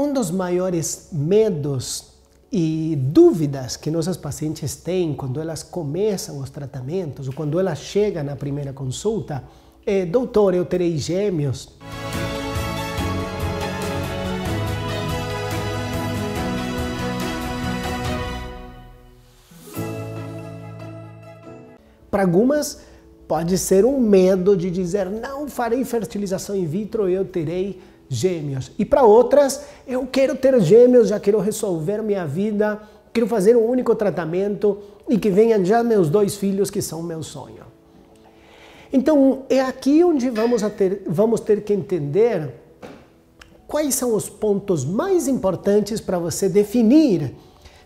Um dos maiores medos e dúvidas que nossas pacientes têm quando elas começam os tratamentos ou quando elas chegam na primeira consulta é: eh, doutor, eu terei gêmeos? Para algumas, pode ser um medo de dizer: não farei fertilização in vitro, eu terei gêmeos. E para outras, eu quero ter gêmeos, já quero resolver minha vida, quero fazer um único tratamento e que venham já meus dois filhos, que são meu sonho. Então, é aqui onde vamos ter, vamos ter que entender quais são os pontos mais importantes para você definir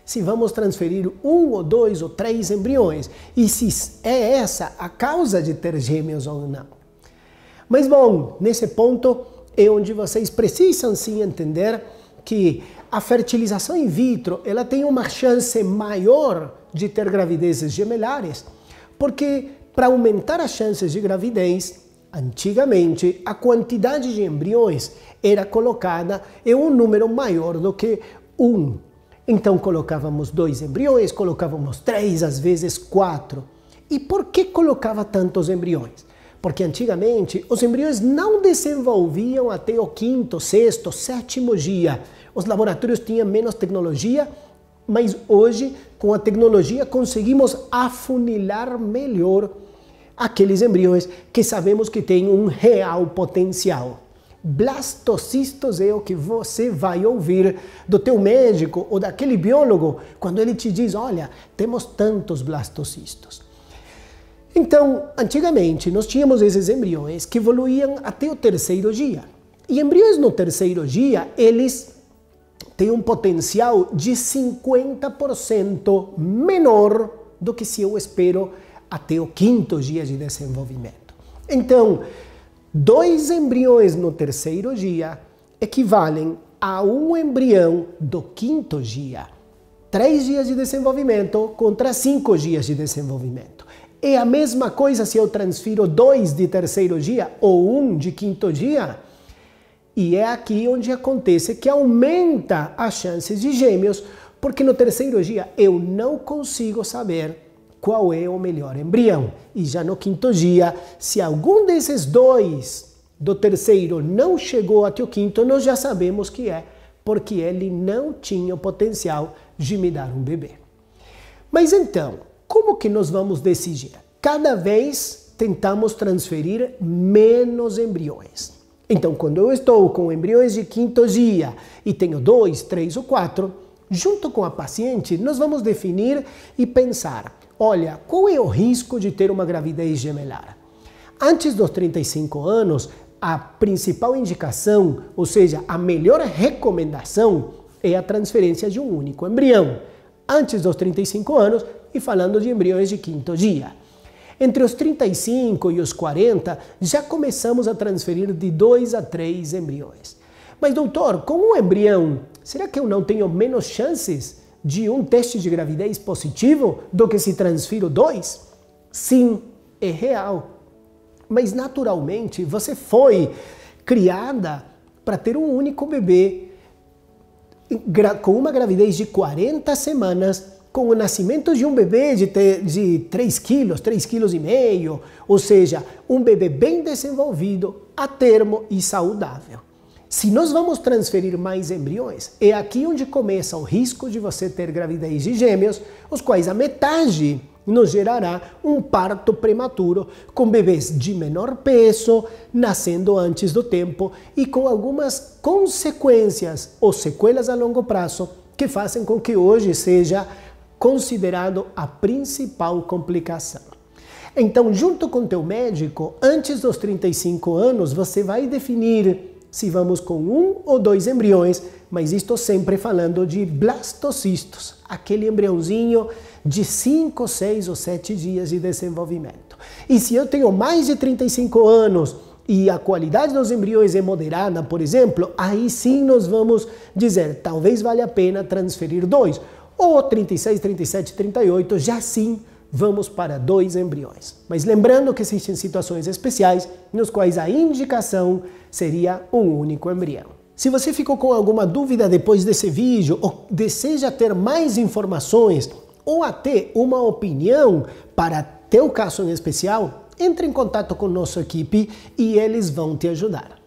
se vamos transferir um ou dois ou três embriões e se é essa a causa de ter gêmeos ou não. Mas bom, nesse ponto é onde vocês precisam sim entender que a fertilização in vitro ela tem uma chance maior de ter gravidezes gemelares, porque para aumentar as chances de gravidez, antigamente a quantidade de embriões era colocada em um número maior do que um. Então colocávamos dois embriões, colocávamos três, às vezes quatro. E por que colocava tantos embriões? Porque antigamente os embriões não desenvolviam até o quinto, sexto, sétimo dia. Os laboratórios tinham menos tecnologia, mas hoje, com a tecnologia, conseguimos afunilar melhor aqueles embriões que sabemos que têm um real potencial. Blastocistos é o que você vai ouvir do teu médico ou daquele biólogo quando ele te diz, olha, temos tantos blastocistos. Então, antigamente, nós tínhamos esses embriões que evoluíam até o terceiro dia. E embriões no terceiro dia, eles têm um potencial de 50% menor do que se eu espero até o quinto dia de desenvolvimento. Então, dois embriões no terceiro dia equivalem a um embrião do quinto dia. Três dias de desenvolvimento contra cinco dias de desenvolvimento. É a mesma coisa se eu transfiro dois de terceiro dia ou um de quinto dia. E é aqui onde acontece que aumenta as chances de gêmeos, porque no terceiro dia eu não consigo saber qual é o melhor embrião. E já no quinto dia, se algum desses dois do terceiro não chegou até o quinto, nós já sabemos que é porque ele não tinha o potencial de me dar um bebê. Mas então, como que nós vamos decidir? Cada vez tentamos transferir menos embriões. Então, quando eu estou com embriões de quinto dia e tenho dois, três ou quatro, junto com a paciente, nós vamos definir e pensar: olha, qual é o risco de ter uma gravidez gemelar? Antes dos 35 anos, a principal indicação, ou seja, a melhor recomendação, é a transferência de um único embrião antes dos 35 anos e falando de embriões de quinto dia. Entre os 35 e os 40, já começamos a transferir de 2 a 3 embriões. Mas, doutor, com um embrião, será que eu não tenho menos chances de um teste de gravidez positivo do que se transfiro dois? Sim, é real. Mas, naturalmente, você foi criada para ter um único bebê com uma gravidez de 40 semanas, com o nascimento de um bebê de, de 3 quilos, 3 quilos e meio, ou seja, um bebê bem desenvolvido, a termo e saudável. Se nós vamos transferir mais embriões, é aqui onde começa o risco de você ter gravidez de gêmeos, os quais a metade nos gerará um parto prematuro, com bebês de menor peso, nascendo antes do tempo e com algumas consequências ou sequelas a longo prazo que fazem com que hoje seja considerado a principal complicação. Então, junto com teu médico, antes dos 35 anos, você vai definir se vamos com um ou dois embriões, mas estou sempre falando de blastocistos, aquele embriãozinho de 5, 6 ou 7 dias de desenvolvimento. E se eu tenho mais de 35 anos e a qualidade dos embriões é moderada, por exemplo, aí sim nós vamos dizer, talvez valha a pena transferir dois, ou 36, 37, 38, já sim vamos para dois embriões. Mas lembrando que existem situações especiais nos quais a indicação seria um único embrião. Se você ficou com alguma dúvida depois desse vídeo ou deseja ter mais informações ou até uma opinião para teu caso em especial, entre em contato com nossa equipe e eles vão te ajudar.